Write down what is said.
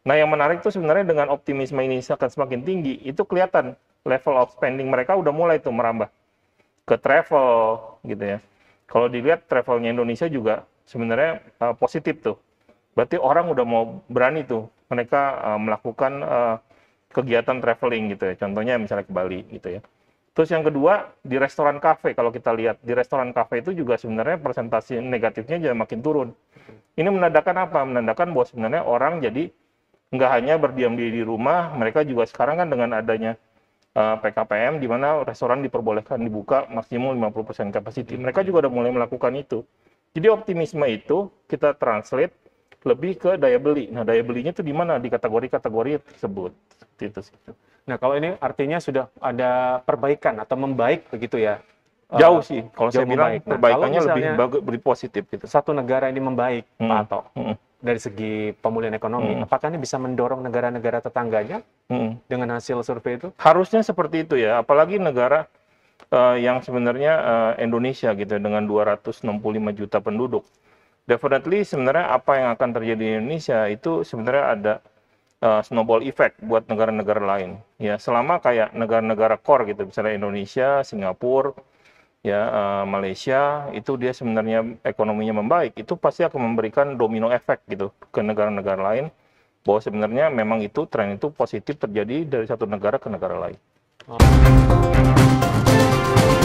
Nah, yang menarik tuh sebenarnya dengan optimisme ini akan semakin tinggi, itu kelihatan level of spending mereka udah mulai tuh merambah ke travel gitu ya. Kalau dilihat travelnya Indonesia juga sebenarnya uh, positif tuh. Berarti orang udah mau berani tuh mereka uh, melakukan uh, kegiatan traveling gitu ya. Contohnya misalnya ke Bali gitu ya. Terus yang kedua di restoran kafe kalau kita lihat di restoran kafe itu juga sebenarnya presentasi negatifnya jadi makin turun. Ini menandakan apa? Menandakan bahwa sebenarnya orang jadi nggak hanya berdiam diri di rumah, mereka juga sekarang kan dengan adanya uh, eh, PKPM di mana restoran diperbolehkan dibuka maksimum 50% kapasiti. Hmm, mereka iya. juga udah mulai melakukan itu. Jadi optimisme itu kita translate lebih ke daya beli. Nah, daya belinya itu di mana? Di kategori-kategori tersebut. itu Nah, kalau ini artinya sudah ada perbaikan atau membaik begitu ya? Eh, jauh sih. Kalau jauh saya membaik. bilang nah, perbaikannya nah, lebih bagus, lebih positif gitu. Satu negara ini membaik, hmm. Pak Ato. Hmm dari segi pemulihan ekonomi, hmm. apakah ini bisa mendorong negara-negara tetangganya hmm. dengan hasil survei itu? Harusnya seperti itu ya, apalagi negara uh, yang sebenarnya uh, Indonesia gitu dengan 265 juta penduduk. Definitely sebenarnya apa yang akan terjadi di Indonesia itu sebenarnya ada uh, snowball effect buat negara-negara lain. Ya, selama kayak negara-negara core gitu, misalnya Indonesia, Singapura, ya uh, Malaysia itu dia sebenarnya ekonominya membaik itu pasti akan memberikan domino efek gitu ke negara-negara lain bahwa sebenarnya memang itu tren itu positif terjadi dari satu negara ke negara lain. Oh.